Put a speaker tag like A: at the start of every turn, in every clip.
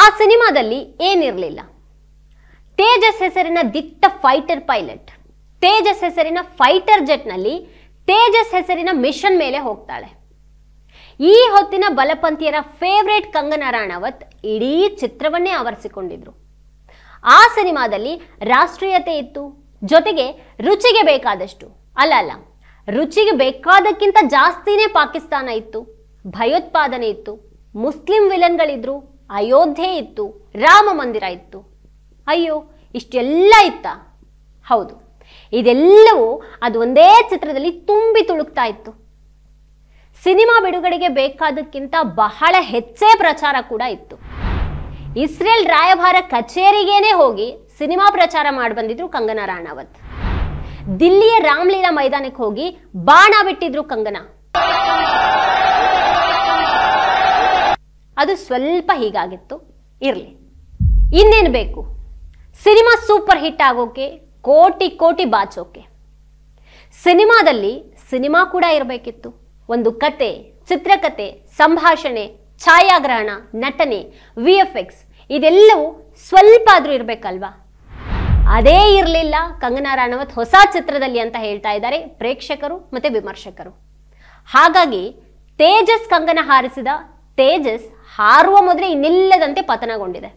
A: ಆ ಸಿನಿಮಾದಲ್ಲಿ ಏನಿರಲಿಲ್ಲ ತೇಜಸ್ ಹೆಸರಿನ ದಿಟ್ಟ ಫೈಟರ್ ಪೈಲಟ್ ತೇಜಸ್ ಹೆಸರಿನ ಫೈಟರ್ ಜೆಟ್ನಲ್ಲಿ ತೇಜಸ್ ಹೆಸರಿನ ಮಿಷನ್ ಮೇಲೆ ಹೋಗ್ತಾಳೆ ಈ ಹೊತ್ತಿನ ಬಲಪಂಥಿಯರ ಫೇವ್ರೇಟ್ ಕಂಗನಾ ರಾಣಾವತ್ ಇಡೀ ಚಿತ್ರವನ್ನೇ ಆವರಿಸಿಕೊಂಡಿದ್ರು ಆ ಸಿನಿಮಾದಲ್ಲಿ ರಾಷ್ಟ್ರೀಯತೆ ಇತ್ತು ಜೊತೆಗೆ ರುಚಿಗೆ ಬೇಕಾದಷ್ಟು ಅಲ್ಲ ಅಲ್ಲ ರುಚಿಗೆ ಬೇಕಾದಕ್ಕಿಂತ ಜಾಸ್ತಿನೇ ಪಾಕಿಸ್ತಾನ ಇತ್ತು ಭಯೋತ್ಪಾದನೆ ಇತ್ತು ಮುಸ್ಲಿಂ ವಿಲನ್ಗಳಿದ್ರು ಅಯೋಧ್ಯೆ ಇತ್ತು ರಾಮ ಮಂದಿರ ಇತ್ತು ಅಯ್ಯೋ ಇಷ್ಟೆಲ್ಲ ಇತ್ತ ಹೌದು ಇದೆಲ್ಲವೂ ಅದು ಒಂದೇ ಚಿತ್ರದಲ್ಲಿ ತುಂಬಿ ತುಳುಕ್ತಾ ಇತ್ತು ಸಿನಿಮಾ ಬಿಡುಗಡೆಗೆ ಬೇಕಾದಕ್ಕಿಂತ ಬಹಳ ಹೆಚ್ಚೇ ಪ್ರಚಾರ ಕೂಡ ಇತ್ತು ಇಸ್ರೇಲ್ ರಾಯಭಾರ ಕಚೇರಿಗೇನೆ ಹೋಗಿ ಸಿನಿಮಾ ಪ್ರಚಾರ ಮಾಡಿ ಬಂದಿದ್ರು ಕಂಗನಾ ರಾಣಾವತ್ ದಿಲ್ಲಿಯ ರಾಮ್ಲೀಲಾ ಮೈದಾನಕ್ಕೆ ಹೋಗಿ ಬಾಣ ಬಿಟ್ಟಿದ್ರು ಕಂಗನಾ ಅದು ಸ್ವಲ್ಪ ಹೀಗಾಗಿತ್ತು ಇರಲಿ ಇನ್ನೇನು ಬೇಕು ಸಿನಿಮಾ ಸೂಪರ್ ಹಿಟ್ ಆಗೋಕೆ ಕೋಟಿ ಕೋಟಿ ಬಾಚೋಕೆ ಸಿನಿಮಾದಲ್ಲಿ ಸಿನಿಮಾ ಕೂಡ ಇರಬೇಕಿತ್ತು ಒಂದು ಕತೆ ಚಿತ್ರಕತೆ ಸಂಭಾಷಣೆ ಛಾಯಾಗ್ರಹಣ ನಟನೆ ವಿ ಎಫ್ ಎಕ್ಸ್ ಇದೆಲ್ಲವೂ ಸ್ವಲ್ಪ ಆದರೂ ಇರಬೇಕಲ್ವಾ ಅದೇ ಇರಲಿಲ್ಲ ಕಂಗನಾ ರಾಣವತ್ ಹೊಸ ಚಿತ್ರದಲ್ಲಿ ಅಂತ ಹೇಳ್ತಾ ಇದ್ದಾರೆ ಪ್ರೇಕ್ಷಕರು ಮತ್ತು ವಿಮರ್ಶಕರು ಹಾಗಾಗಿ ತೇಜಸ್ ಕಂಗನ ಹಾರಿಸಿದ ತೇಜಸ್ ಹಾರುವ ಮೊದಲೇ ಇನ್ನಿಲ್ಲದಂತೆ ಪತನಗೊಂಡಿದೆ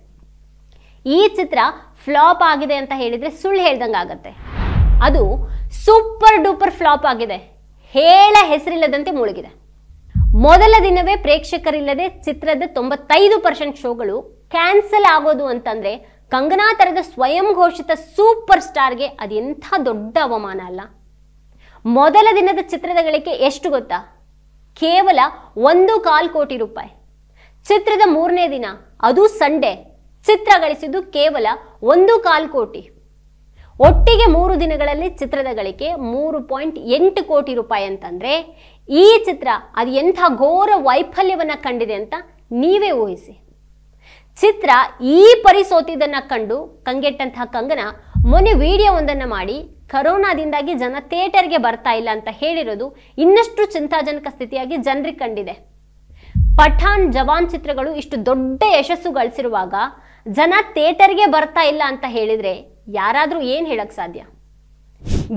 A: ಈ ಚಿತ್ರ ಫ್ಲಾಪ್ ಆಗಿದೆ ಅಂತ ಹೇಳಿದ್ರೆ ಸುಳ್ಳು ಹೇಳ್ದಂಗೆ ಆಗತ್ತೆ ಅದು ಸೂಪರ್ ಡೂಪರ್ ಫ್ಲಾಪ್ ಆಗಿದೆ ಹೇಳ ಹೆಸರಿಲ್ಲದಂತೆ ಮುಳುಗಿದೆ ಮೊದಲ ದಿನವೇ ಪ್ರೇಕ್ಷಕರಿಲ್ಲದೆ ಚಿತ್ರದ ತೊಂಬತ್ತೈದು ಪರ್ಸೆಂಟ್ ಶೋಗಳು ಕ್ಯಾನ್ಸಲ್ ಆಗೋದು ಅಂತಂದ್ರೆ ಕಂಗನಾ ತರದ ಸ್ವಯಂ ಘೋಷಿತ ಸೂಪರ್ ಸ್ಟಾರ್ಗೆ ಅದೆಂಥ ದೊಡ್ಡ ಅವಮಾನ ಅಲ್ಲ ಮೊದಲ ದಿನದ ಚಿತ್ರದ ಗಳಿಕೆ ಎಷ್ಟು ಗೊತ್ತಾ ಕೇವಲ ಒಂದು ಕಾಲು ಕೋಟಿ ರೂಪಾಯಿ ಚಿತ್ರದ ಮೂರನೇ ದಿನ ಅದು ಸಂಡೆ ಚಿತ್ರ ಗಳಿಸಿದ್ದು ಕೇವಲ ಒಂದು ಕಾಲು ಕೋಟಿ ಒಟ್ಟಿಗೆ ಮೂರು ದಿನಗಳಲ್ಲಿ ಚಿತ್ರದ ಗಳಿಕೆ ಮೂರು ಪಾಯಿಂಟ್ ಎಂಟು ಕೋಟಿ ರೂಪಾಯಿ ಅಂತಂದ್ರೆ ಈ ಚಿತ್ರ ಅದು ಎಂಥ ಘೋರ ವೈಫಲ್ಯವನ್ನ ಕಂಡಿದೆ ಅಂತ ನೀವೇ ಊಹಿಸಿ ಚಿತ್ರ ಈ ಪರಿ ಕಂಡು ಕಂಗೆಟ್ಟಂತಹ ಕಂಗನ ಮೊನ್ನೆ ವಿಡಿಯೋ ಒಂದನ್ನು ಮಾಡಿ ಕರೋನಾದಿಂದಾಗಿ ಜನ ಥಿಯೇಟರ್ಗೆ ಬರ್ತಾ ಇಲ್ಲ ಅಂತ ಹೇಳಿರೋದು ಇನ್ನಷ್ಟು ಚಿಂತಾಜನಕ ಸ್ಥಿತಿಯಾಗಿ ಜನರಿಗೆ ಕಂಡಿದೆ ಪಠಾನ್ ಜವಾನ್ ಚಿತ್ರಗಳು ಇಷ್ಟು ದೊಡ್ಡ ಯಶಸ್ಸು ಗಳಿಸಿರುವಾಗ ಜನ ಥಿಯೇಟರ್ಗೆ ಬರ್ತಾ ಇಲ್ಲ ಅಂತ ಹೇಳಿದ್ರೆ ಯಾರಾದರೂ ಏನು ಹೇಳಕ್ ಸಾಧ್ಯ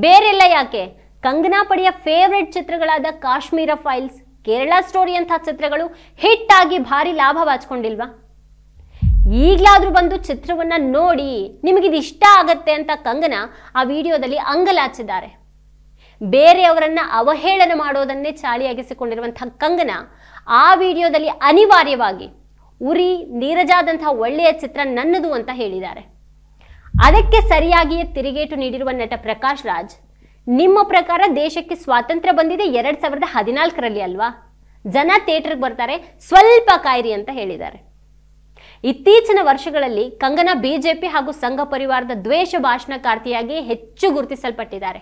A: ಬೇರೆಲ್ಲ ಯಾಕೆ ಕಂಗನಾ ಪಡೆಯ ಫೇವ್ರೆಟ್ ಚಿತ್ರಗಳಾದ ಕಾಶ್ಮೀರ ಫೈಲ್ಸ್ ಕೇರಳ ಸ್ಟೋರಿ ಅಂತಹ ಚಿತ್ರಗಳು ಹಿಟ್ ಆಗಿ ಭಾರಿ ಲಾಭ ಬಾಚ್ಕೊಂಡಿಲ್ವಾ ಈಗಲಾದರೂ ಬಂದು ಚಿತ್ರವನ್ನ ನೋಡಿ ನಿಮಗಿದು ಇಷ್ಟ ಆಗತ್ತೆ ಅಂತ ಕಂಗನಾ ಆ ವಿಡಿಯೋದಲ್ಲಿ ಅಂಗಲಾಚಿದ್ದಾರೆ ಬೇರೆಯವರನ್ನ ಅವಹೇಳನ ಮಾಡೋದನ್ನೇ ಚಾಳಿಯಾಗಿಸಿಕೊಂಡಿರುವಂತಹ ಕಂಗನ ಆ ವಿಡಿಯೋದಲ್ಲಿ ಅನಿವಾರ್ಯವಾಗಿ ಉರಿ ನೀರಜಾದಂತಹ ಒಳ್ಳೆಯ ಚಿತ್ರ ನನ್ನದು ಅಂತ ಹೇಳಿದ್ದಾರೆ ಅದಕ್ಕೆ ಸರಿಯಾಗಿಯೇ ತಿರುಗೇಟು ನೀಡಿರುವ ನಟ ಪ್ರಕಾಶ್ ರಾಜ್ ನಿಮ್ಮ ಪ್ರಕಾರ ದೇಶಕ್ಕೆ ಸ್ವಾತಂತ್ರ್ಯ ಬಂದಿದೆ ಎರಡ್ ಸಾವಿರದ ಹದಿನಾಲ್ಕರಲ್ಲಿ ಅಲ್ವಾ ಜನ ಥಿಯೇಟರ್ಗೆ ಬರ್ತಾರೆ ಸ್ವಲ್ಪ ಕಾಯಿರಿ ಅಂತ ಹೇಳಿದ್ದಾರೆ ಇತ್ತೀಚಿನ ವರ್ಷಗಳಲ್ಲಿ ಕಂಗನಾ ಬಿಜೆಪಿ ಹಾಗೂ ಸಂಘ ಪರಿವಾರದ ದ್ವೇಷ ಭಾಷಣಕಾರ್ತಿಯಾಗಿ ಹೆಚ್ಚು ಗುರುತಿಸಲ್ಪಟ್ಟಿದ್ದಾರೆ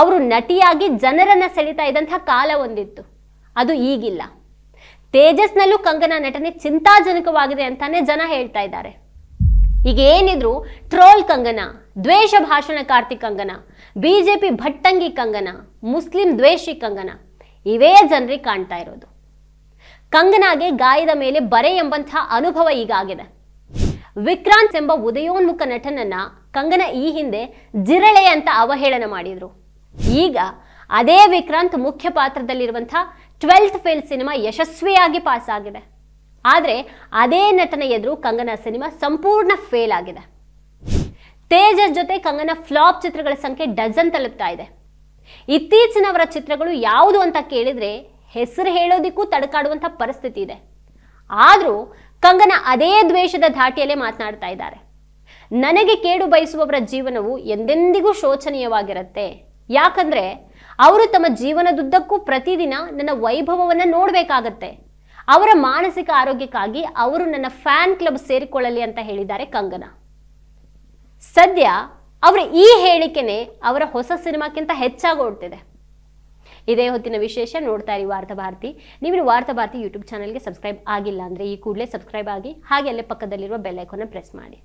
A: ಅವರು ನಟಿಯಾಗಿ ಜನರನ್ನು ಸೆಳೀತಾ ಇದ್ದಂಥ ಕಾಲ ಒಂದಿತ್ತು ಅದು ಈಗಿಲ್ಲ ತೇಜಸ್ನಲ್ಲೂ ಕಂಗನ ನಟನೆ ಚಿಂತಾಜನಕವಾಗಿದೆ ಅಂತಾನೆ ಜನ ಹೇಳ್ತಾ ಇದ್ದಾರೆ ಈಗ ಏನಿದ್ರು ಟ್ರೋಲ್ ಕಂಗನ ದ್ವೇಷ ಭಾಷಣ ಕಂಗನಾ ಬಿ ಜೆ ಪಿ ಭಟ್ಟಂಗಿ ಕಂಗನ ಮುಸ್ಲಿಂ ದ್ವೇಷಿ ಕಂಗನ ಇವೇ ಜನರಿಗೆ ಕಾಣ್ತಾ ಇರೋದು ಕಂಗನಾಗೆ ಗಾಯದ ಮೇಲೆ ಬರೆ ಎಂಬಂತಹ ಅನುಭವ ಈಗಾಗಿದೆ ವಿಕ್ರಾಂತ್ ಎಂಬ ಉದಯೋನ್ಮುಖ ನಟನನ್ನ ಕಂಗನ ಈ ಹಿಂದೆ ಜಿರಳೆ ಅಂತ ಅವಹೇಳನ ಮಾಡಿದ್ರು ಈಗ ಅದೇ ವಿಕ್ರಾಂತ್ ಮುಖ್ಯ ಪಾತ್ರದಲ್ಲಿರುವಂಥ ಟ್ವೆಲ್ತ್ ಫೇಲ್ ಸಿನಿಮಾ ಯಶಸ್ವಿಯಾಗಿ ಪಾಸ್ ಆಗಿದೆ ಆದರೆ ಅದೇ ನಟನ ಎದುರು ಕಂಗನಾ ಸಿನಿಮಾ ಸಂಪೂರ್ಣ ಫೇಲ್ ಆಗಿದೆ ತೇಜಸ್ ಜೊತೆ ಕಂಗನ ಫ್ಲಾಪ್ ಚಿತ್ರಗಳ ಸಂಖ್ಯೆ ಡಜನ್ ತಲುಪ್ತಾ ಇದೆ ಇತ್ತೀಚಿನವರ ಚಿತ್ರಗಳು ಯಾವುದು ಅಂತ ಕೇಳಿದರೆ ಹೆಸರು ಹೇಳೋದಿಕ್ಕೂ ತಡಕಾಡುವಂಥ ಪರಿಸ್ಥಿತಿ ಇದೆ ಆದರೂ ಕಂಗನ ಅದೇ ದ್ವೇಷದ ಧಾಟಿಯಲ್ಲೇ ಮಾತನಾಡ್ತಾ ಇದ್ದಾರೆ ನನಗೆ ಕೇಡು ಬಯಸುವವರ ಜೀವನವು ಎಂದೆಂದಿಗೂ ಶೋಚನೀಯವಾಗಿರುತ್ತೆ ಯಾಕಂದ್ರೆ ಅವರು ತಮ್ಮ ಜೀವನದುದ್ದಕ್ಕೂ ಪ್ರತಿದಿನ ನನ್ನ ವೈಭವವನ್ನು ನೋಡಬೇಕಾಗತ್ತೆ ಅವರ ಮಾನಸಿಕ ಆರೋಗ್ಯಕ್ಕಾಗಿ ಅವರು ನನ್ನ ಫ್ಯಾನ್ ಕ್ಲಬ್ ಸೇರಿಕೊಳ್ಳಲಿ ಅಂತ ಹೇಳಿದ್ದಾರೆ ಕಂಗನ ಸದ್ಯ ಅವರ ಈ ಹೇಳಿಕೆನೆ ಅವರ ಹೊಸ ಸಿನಿಮಾಕ್ಕಿಂತ ಹೆಚ್ಚಾಗಿ ಓಡ್ತಿದೆ ಇದೇ ಹೊತ್ತಿನ ವಿಶೇಷ ನೋಡ್ತಾ ಇರಿ ವಾರ್ತಾ ಭಾರತಿ ನೀವು ವಾರ್ತಾ ಭಾರತಿ ಯೂಟ್ಯೂಬ್ ಚಾನಲ್ಗೆ ಸಬ್ಸ್ಕ್ರೈಬ್ ಆಗಿಲ್ಲ ಅಂದರೆ ಈ ಕೂಡಲೇ ಸಬ್ಸ್ಕ್ರೈಬ್ ಆಗಿ ಹಾಗೆ ಅಲ್ಲೇ ಪಕ್ಕದಲ್ಲಿರುವ ಬೆಲ್ಲೈಕೋನ ಪ್ರೆಸ್ ಮಾಡಿ